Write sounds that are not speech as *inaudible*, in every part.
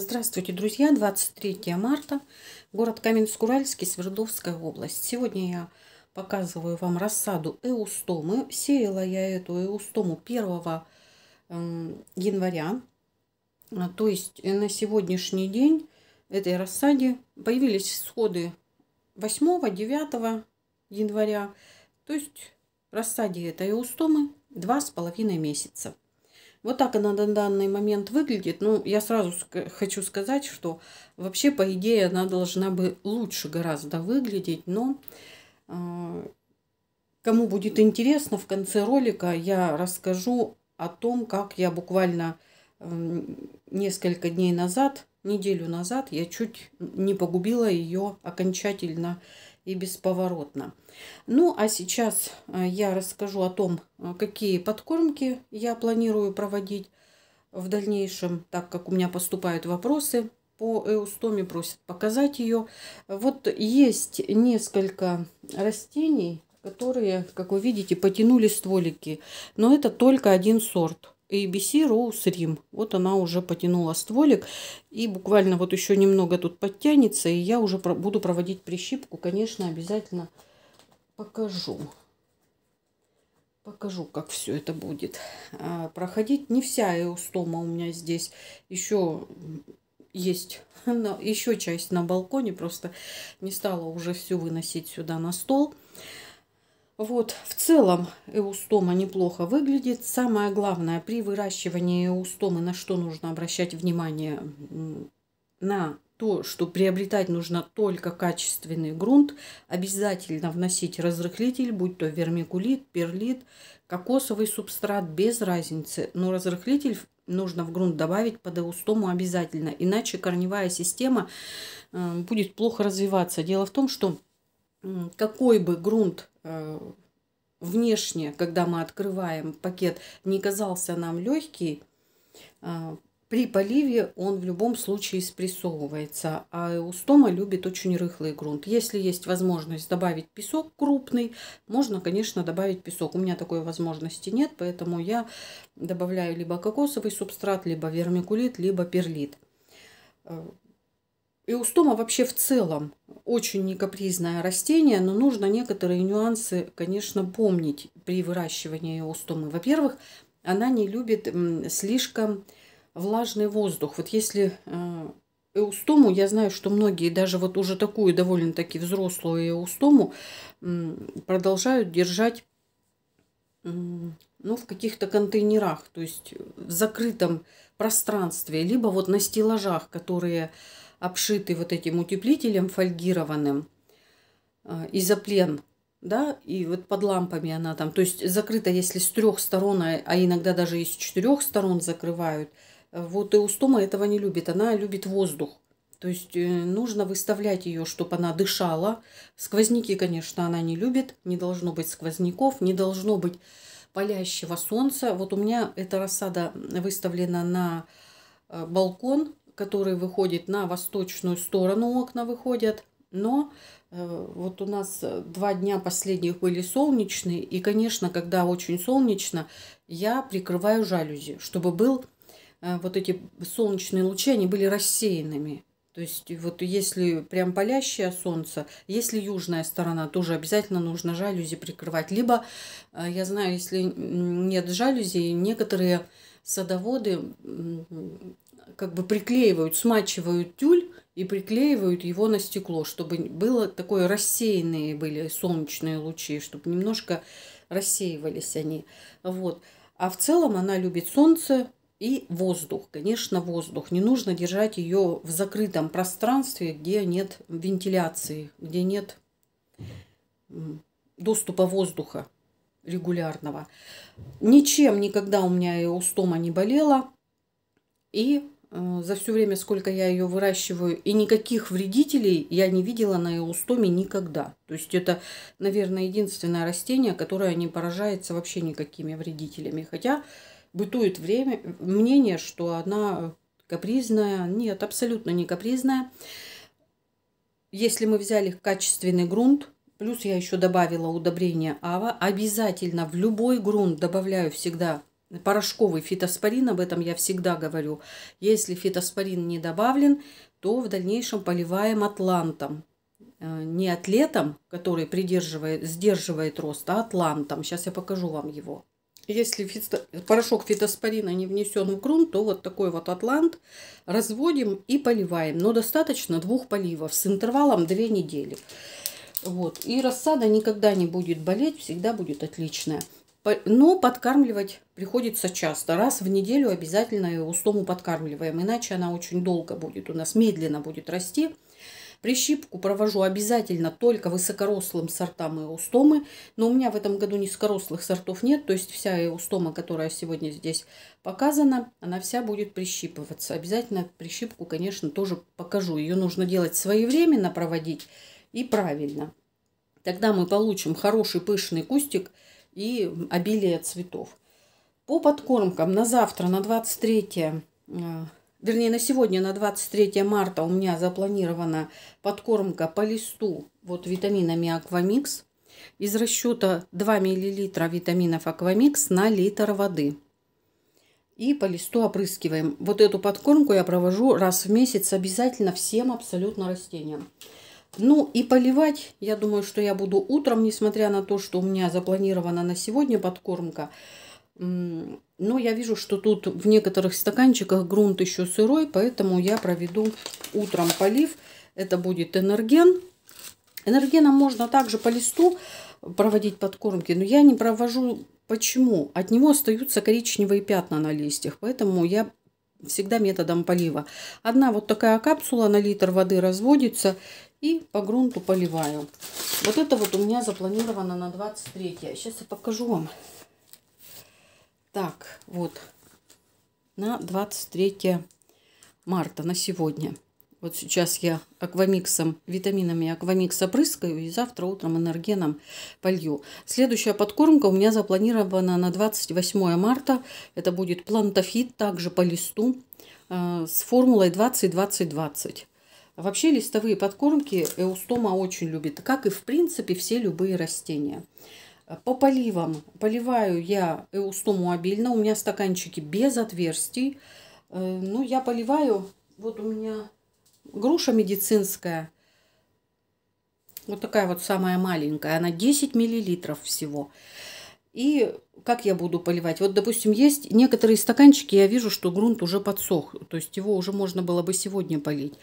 Здравствуйте, друзья! 23 марта, город Каменск-Уральский, Свердловская область. Сегодня я показываю вам рассаду эустомы. Сеяла я эту эустому 1 эм, января. А, то есть э, на сегодняшний день этой рассаде появились всходы 8-9 января. То есть рассаде этой эустомы 2,5 месяца. Вот так она на данный момент выглядит. Ну, я сразу хочу сказать, что вообще, по идее, она должна бы лучше гораздо выглядеть, но э, кому будет интересно, в конце ролика я расскажу о том, как я буквально э, несколько дней назад, неделю назад, я чуть не погубила ее окончательно, э, и бесповоротно. Ну а сейчас э, я расскажу о том, э, какие подкормки я планирую проводить в дальнейшем, так как у меня поступают вопросы по эустоме, просят показать ее. Вот есть несколько растений, которые, как вы видите, потянули стволики, но это только один сорт. ABC Rose Rim. Вот она уже потянула стволик. И буквально вот еще немного тут подтянется. И я уже про буду проводить прищипку. Конечно, обязательно покажу. Покажу, как все это будет а, проходить. Не вся эустома у меня здесь. Еще есть *laughs* еще часть на балконе. Просто не стала уже всю выносить сюда на стол. Вот, в целом эустома неплохо выглядит. Самое главное, при выращивании эустомы на что нужно обращать внимание? На то, что приобретать нужно только качественный грунт, обязательно вносить разрыхлитель, будь то вермикулит, перлит, кокосовый субстрат, без разницы. Но разрыхлитель нужно в грунт добавить под эустому обязательно, иначе корневая система э, будет плохо развиваться. Дело в том, что какой бы грунт Э, внешне, когда мы открываем пакет, не казался нам легкий, э, при поливе он в любом случае спрессовывается, а устома любит очень рыхлый грунт. Если есть возможность добавить песок крупный, можно, конечно, добавить песок. У меня такой возможности нет, поэтому я добавляю либо кокосовый субстрат, либо вермикулит, либо перлит. Э, Эустома вообще в целом очень некапризное растение, но нужно некоторые нюансы, конечно, помнить при выращивании эустомы. Во-первых, она не любит слишком влажный воздух. Вот если эустому, я знаю, что многие даже вот уже такую довольно-таки взрослую эустому продолжают держать ну, в каких-то контейнерах, то есть в закрытом пространстве, либо вот на стеллажах, которые обшитый вот этим утеплителем фольгированным, э, изоплен, да, и вот под лампами она там, то есть закрыта, если с трех сторон, а, а иногда даже и с четырех сторон закрывают. Э, вот и Устома этого не любит, она любит воздух. То есть э, нужно выставлять ее, чтобы она дышала. Сквозняки, конечно, она не любит. Не должно быть сквозняков, не должно быть палящего солнца. Вот у меня эта рассада выставлена на балкон который выходит на восточную сторону, окна выходят. Но э, вот у нас э, два дня последних были солнечные, и, конечно, когда очень солнечно, я прикрываю жалюзи, чтобы был э, вот эти солнечные лучи, они были рассеянными. То есть вот если прям палящее солнце, если южная сторона, тоже обязательно нужно жалюзи прикрывать. Либо, я знаю, если нет жалюзи, некоторые садоводы как бы приклеивают, смачивают тюль и приклеивают его на стекло, чтобы было такое рассеянные были солнечные лучи, чтобы немножко рассеивались они. Вот. А в целом она любит солнце и воздух. Конечно, воздух. Не нужно держать ее в закрытом пространстве, где нет вентиляции, где нет доступа воздуха регулярного. Ничем никогда у меня и устома не болела. И Э, за все время, сколько я ее выращиваю, и никаких вредителей я не видела на эустоме никогда. То есть это, наверное, единственное растение, которое не поражается вообще никакими вредителями. Хотя бытует время, мнение, что она капризная. Нет, абсолютно не капризная. Если мы взяли качественный грунт, плюс я еще добавила удобрение АВА, обязательно в любой грунт добавляю всегда порошковый фитоспорин, об этом я всегда говорю. Если фитоспорин не добавлен, то в дальнейшем поливаем атлантом. Э, не атлетом, который придерживает, сдерживает рост, а атлантом. Сейчас я покажу вам его. Если фито... порошок фитоспорина не внесен в грунт, то вот такой вот атлант разводим и поливаем. Но достаточно двух поливов с интервалом 2 недели. Вот. И рассада никогда не будет болеть, всегда будет отличная. Но ну, подкармливать приходится часто. Раз в неделю обязательно устому подкармливаем, иначе она очень долго будет у нас, медленно будет расти. Прищипку провожу обязательно только высокорослым сортам и устомы, но у меня в этом году низкорослых сортов нет, то есть вся устома которая сегодня здесь показана, она вся будет прищипываться. Обязательно прищипку, конечно, тоже покажу. Ее нужно делать своевременно, проводить и правильно. Тогда мы получим хороший пышный кустик – и обилие цветов. По подкормкам на завтра, на 23, э, вернее на сегодня, на 23 марта у меня запланирована подкормка по листу вот витаминами Аквамикс. Из расчета 2 мл витаминов Аквамикс на литр воды. И по листу опрыскиваем. Вот эту подкормку я провожу раз в месяц обязательно всем абсолютно растениям. Ну и поливать, я думаю, что я буду утром, несмотря на то, что у меня запланирована на сегодня подкормка. Но я вижу, что тут в некоторых стаканчиках грунт еще сырой, поэтому я проведу утром полив. Это будет энерген. Энергеном можно также по листу проводить подкормки, но я не провожу. Почему? От него остаются коричневые пятна на листьях, поэтому я всегда методом полива. Одна вот такая капсула на литр воды разводится и по грунту поливаю. Вот это вот у меня запланировано на 23. -е. Сейчас я покажу вам. Так, вот. На 23 марта, на сегодня. Вот сейчас я аквамиксом, витаминами аквамикса прыскаю и завтра утром энергеном полью. Следующая подкормка у меня запланирована на 28 марта. Это будет плантофит также по листу э, с формулой 20-20-20. Вообще листовые подкормки эустома очень любит, как и в принципе все любые растения. По поливам поливаю я эустому обильно, у меня стаканчики без отверстий. Э, ну, я поливаю, вот у меня груша медицинская, вот такая вот самая маленькая, она 10 миллилитров всего. И как я буду поливать? Вот, допустим, есть некоторые стаканчики, я вижу, что грунт уже подсох, то есть его уже можно было бы сегодня полить.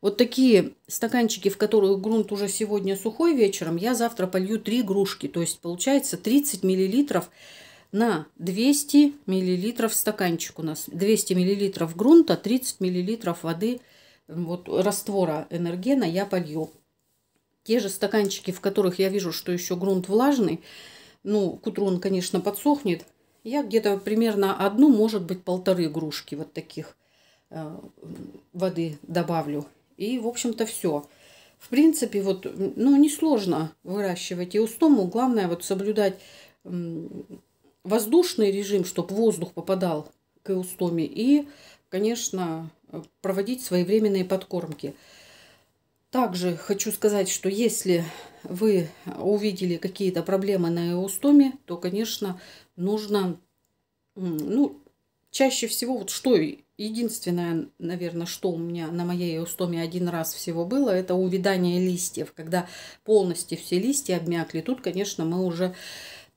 Вот такие стаканчики, в которых грунт уже сегодня сухой вечером, я завтра полью 3 игрушки, то есть получается 30 миллилитров на 200 миллилитров стаканчик у нас. 200 миллилитров грунта, 30 миллилитров воды, вот раствора энергена я полью. Те же стаканчики, в которых я вижу, что еще грунт влажный, ну, к утру он, конечно, подсохнет. Я где-то примерно одну, может быть, полторы игрушки вот таких э, воды добавлю. И, в общем-то, все. В принципе, вот, ну, несложно выращивать и устому Главное, вот, соблюдать воздушный режим, чтобы воздух попадал к иустоме. И, конечно, э, проводить своевременные подкормки. Также хочу сказать, что если вы увидели какие-то проблемы на эустоме, то, конечно, нужно, ну, чаще всего, вот что единственное, наверное, что у меня на моей эустоме один раз всего было, это увядание листьев, когда полностью все листья обмякли. Тут, конечно, мы уже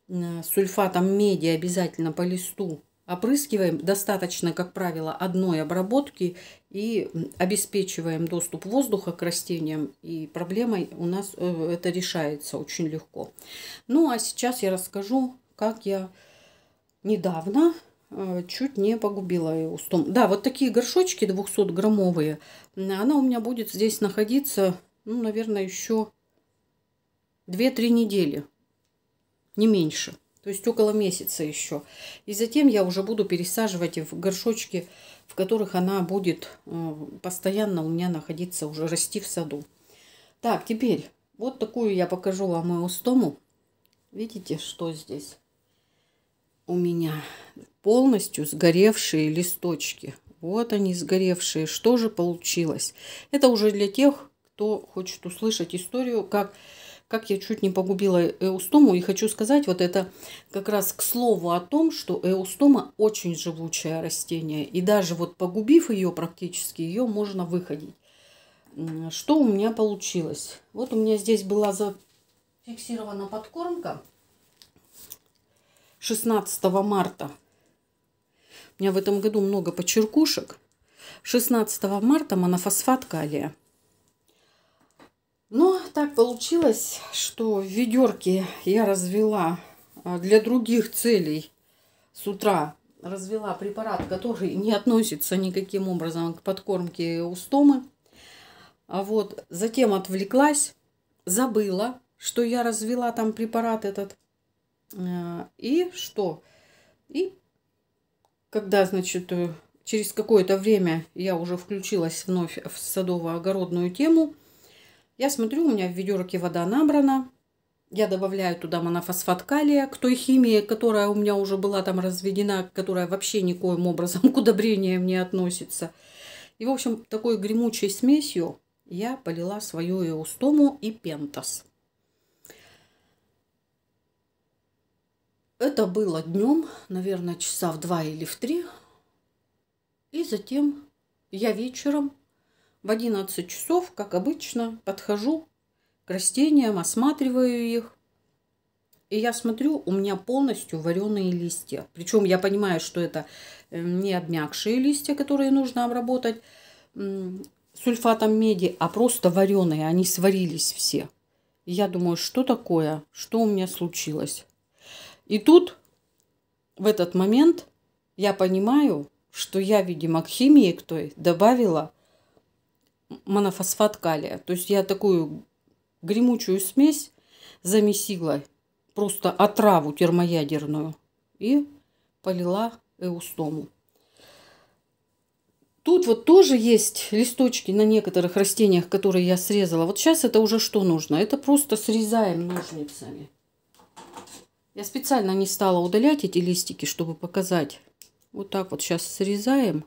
сульфатом меди обязательно по листу Опрыскиваем достаточно, как правило, одной обработки и обеспечиваем доступ воздуха к растениям. И проблемой у нас э, это решается очень легко. Ну а сейчас я расскажу, как я недавно э, чуть не погубила ее устом. Да, вот такие горшочки 200-граммовые. Она у меня будет здесь находиться, ну, наверное, еще 2-3 недели. Не меньше то есть около месяца еще. И затем я уже буду пересаживать в горшочки, в которых она будет э, постоянно у меня находиться, уже расти в саду. Так, теперь вот такую я покажу вам мою стому. Видите, что здесь? У меня полностью сгоревшие листочки. Вот они сгоревшие. Что же получилось? Это уже для тех, кто хочет услышать историю, как как я чуть не погубила эустому. И хочу сказать, вот это как раз к слову о том, что эустома очень живучее растение. И даже вот погубив ее практически, ее можно выходить. Что у меня получилось? Вот у меня здесь была зафиксирована подкормка 16 марта. У меня в этом году много почеркушек. 16 марта монофосфат калия. Но так получилось, что в ведерке я развела а, для других целей с утра развела препарат, который не относится никаким образом к подкормке устомы. А вот затем отвлеклась, забыла, что я развела там препарат этот. А, и что? И когда, значит, э, через какое-то время я уже включилась вновь в садово-огородную тему – я смотрю, у меня в ведерке вода набрана. Я добавляю туда монофосфат калия к той химии, которая у меня уже была там разведена, которая вообще никоим образом *laughs* к удобрениям не относится. И, в общем, такой гремучей смесью я полила свою эустому и пентас. Это было днем, наверное, часа в два или в три. И затем я вечером в 11 часов, как обычно, подхожу к растениям, осматриваю их. И я смотрю, у меня полностью вареные листья. Причем я понимаю, что это э, не обмякшие листья, которые нужно обработать сульфатом меди, а просто вареные. Они сварились все. И я думаю, что такое? Что у меня случилось? И тут, в этот момент, я понимаю, что я, видимо, к химии к той добавила монофосфат калия. То есть я такую гремучую смесь замесила, просто отраву термоядерную, и полила эустому. Тут вот тоже есть листочки на некоторых растениях, которые я срезала. Вот сейчас это уже что нужно? Это просто срезаем ножницами. Я специально не стала удалять эти листики, чтобы показать. Вот так вот сейчас срезаем.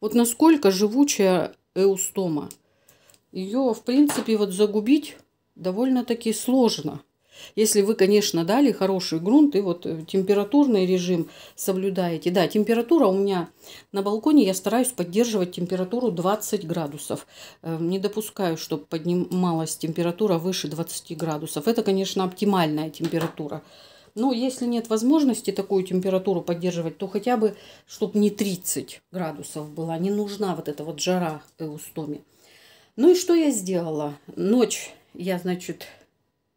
Вот насколько живучая эустома. Ее, в принципе, вот загубить довольно-таки сложно. Если вы, конечно, дали хороший грунт и вот э, температурный режим соблюдаете. Да, температура у меня на балконе, я стараюсь поддерживать температуру 20 градусов. Э, не допускаю, чтобы поднималась температура выше 20 градусов. Это, конечно, оптимальная температура. Но ну, если нет возможности такую температуру поддерживать, то хотя бы, чтобы не 30 градусов была, не нужна вот эта вот жара эустоми. Ну и что я сделала? Ночь я, значит,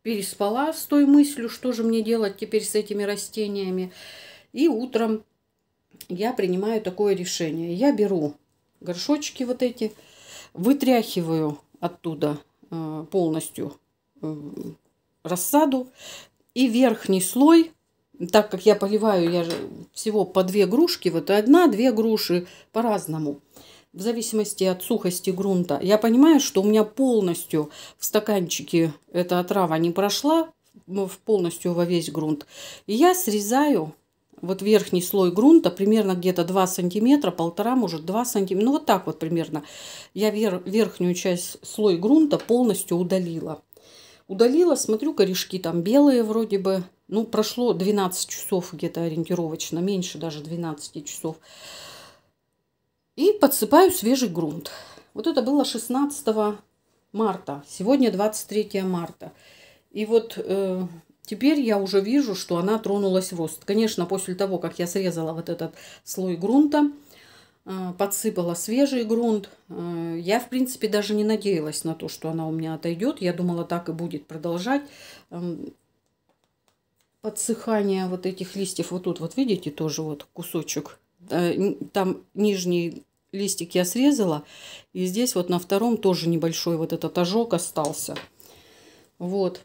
переспала с той мыслью, что же мне делать теперь с этими растениями. И утром я принимаю такое решение. Я беру горшочки вот эти, вытряхиваю оттуда э, полностью э, рассаду, и верхний слой, так как я поливаю, я всего по две грушки, вот одна-две груши по-разному в зависимости от сухости грунта. Я понимаю, что у меня полностью в стаканчике эта отрава не прошла, ну, полностью во весь грунт. И я срезаю вот верхний слой грунта, примерно где-то 2 сантиметра, полтора, может, 2 сантиметра. Ну, вот так вот примерно. Я вер, верхнюю часть слой грунта полностью удалила. Удалила, смотрю, корешки там белые вроде бы. Ну, прошло 12 часов где-то ориентировочно, меньше даже 12 часов. И подсыпаю свежий грунт. Вот это было 16 марта. Сегодня 23 марта. И вот э, теперь я уже вижу, что она тронулась в рост. Конечно, после того, как я срезала вот этот слой грунта, Э, подсыпала свежий грунт. Э, я, в принципе, даже не надеялась на то, что она у меня отойдет. Я думала, так и будет продолжать эм, подсыхание вот этих листьев. Вот тут, вот видите, тоже вот кусочек. Э, там нижний листик я срезала. И здесь вот на втором тоже небольшой вот этот ожог остался. Вот.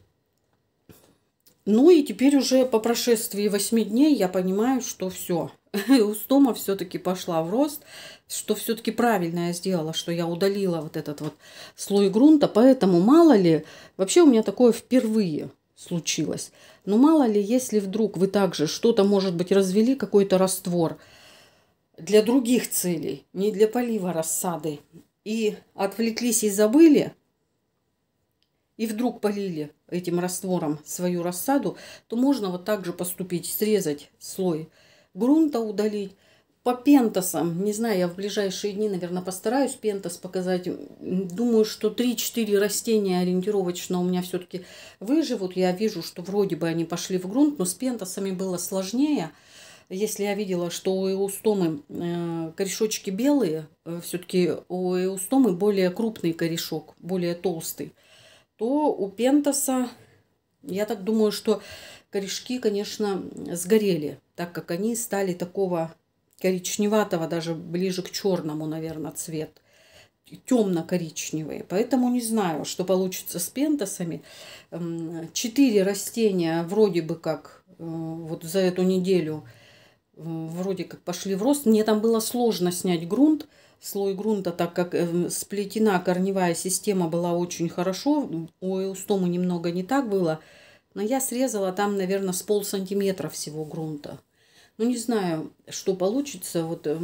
Ну и теперь уже по прошествии 8 дней я понимаю, что все. *laughs* устома все-таки пошла в рост, что все-таки правильно я сделала, что я удалила вот этот вот слой грунта, поэтому мало ли, вообще у меня такое впервые случилось. Но мало ли, если вдруг вы также что-то, может быть, развели, какой-то раствор для других целей, не для полива рассады, и отвлеклись и забыли, и вдруг полили этим раствором свою рассаду, то можно вот так же поступить, срезать слой грунта удалить. По пентосам не знаю, я в ближайшие дни, наверное, постараюсь пентос показать. Думаю, что 3-4 растения ориентировочно у меня все-таки выживут. Я вижу, что вроде бы они пошли в грунт, но с пентосами было сложнее. Если я видела, что у эустомы э, корешочки белые, э, все-таки у эустомы более крупный корешок, более толстый, то у пентоса я так думаю, что корешки, конечно, сгорели так как они стали такого коричневатого, даже ближе к черному, наверное, цвет. Темно-коричневые. Поэтому не знаю, что получится с пентасами. Четыре растения вроде бы как э, вот за эту неделю э, вроде как пошли в рост. Мне там было сложно снять грунт, слой грунта, так как э, сплетена корневая система была очень хорошо. У Эустомы немного не так было – но я срезала там, наверное, с пол сантиметра всего грунта. Ну, не знаю, что получится. Вот э,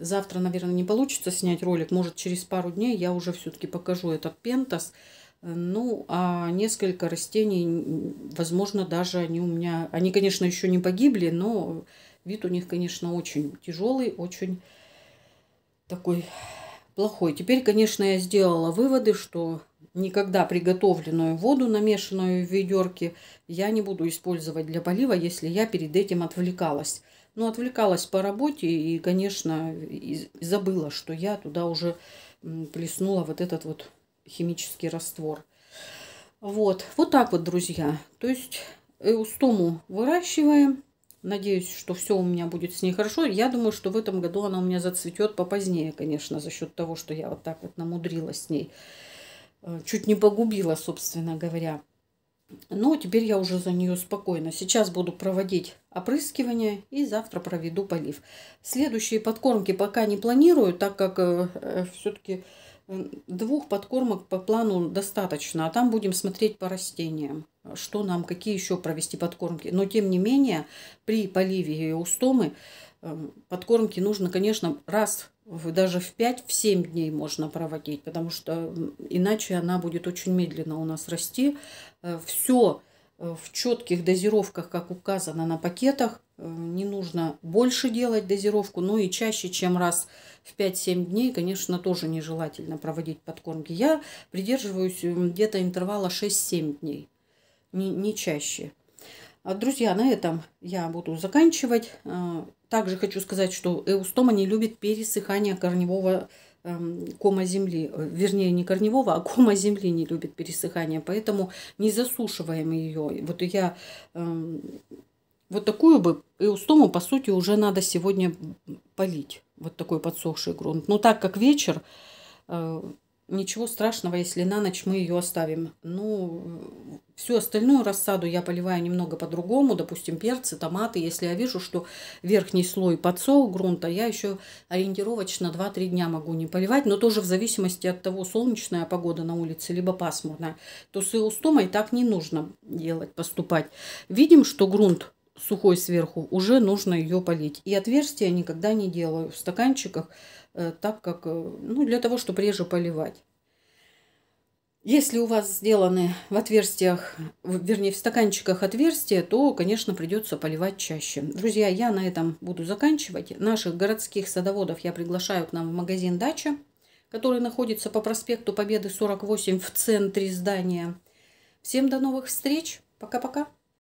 завтра, наверное, не получится снять ролик. Может, через пару дней я уже все-таки покажу этот пентас. Э, ну, а несколько растений, возможно, даже они у меня... Они, конечно, еще не погибли, но вид у них, конечно, очень тяжелый, очень такой плохой. Теперь, конечно, я сделала выводы, что Никогда приготовленную воду, намешанную в ведерке, я не буду использовать для полива, если я перед этим отвлекалась. Но ну, отвлекалась по работе и, конечно, забыла, что я туда уже плеснула вот этот вот химический раствор. Вот, вот так вот, друзья. То есть э, эустому выращиваем. Надеюсь, что все у меня будет с ней хорошо. Я думаю, что в этом году она у меня зацветет попозднее, конечно, за счет того, что я вот так вот намудрила с ней. Э, чуть не погубила, собственно говоря. Но теперь я уже за нее спокойно. Сейчас буду проводить опрыскивание и завтра проведу полив. Следующие подкормки пока не планирую, так как э, э, все-таки двух подкормок по плану достаточно. А там будем смотреть по растениям, что нам, какие еще провести подкормки. Но тем не менее, при поливе и устомы подкормки нужно, конечно, раз даже в 5-7 в дней можно проводить, потому что иначе она будет очень медленно у нас расти. Э, Все э, в четких дозировках, как указано на пакетах, э, не нужно больше делать дозировку, ну и чаще, чем раз в 5-7 дней, конечно, тоже нежелательно проводить подкормки. Я придерживаюсь где-то интервала 6-7 дней, не, не чаще. А, друзья, на этом я буду заканчивать. А, также хочу сказать, что эустома не любит пересыхание корневого эм, кома земли, э, вернее, не корневого, а кома земли не любит пересыхание, поэтому не засушиваем ее. Вот я эм, вот такую бы эустому, по сути, уже надо сегодня полить, вот такой подсохший грунт. Но так как вечер, э, Ничего страшного, если на ночь мы ее оставим. Ну, всю остальную рассаду я поливаю немного по-другому. Допустим, перцы, томаты. Если я вижу, что верхний слой подсох грунта, я еще ориентировочно 2-3 дня могу не поливать. Но тоже в зависимости от того, солнечная погода на улице, либо пасмурная. То с эустомой так не нужно делать, поступать. Видим, что грунт сухой сверху, уже нужно ее полить. И отверстия никогда не делаю в стаканчиках, э, так как, э, ну, для того, чтобы реже поливать. Если у вас сделаны в отверстиях, вернее, в стаканчиках отверстия, то, конечно, придется поливать чаще. Друзья, я на этом буду заканчивать. Наших городских садоводов я приглашаю к нам в магазин «Дача», который находится по проспекту Победы 48 в центре здания. Всем до новых встреч. Пока-пока.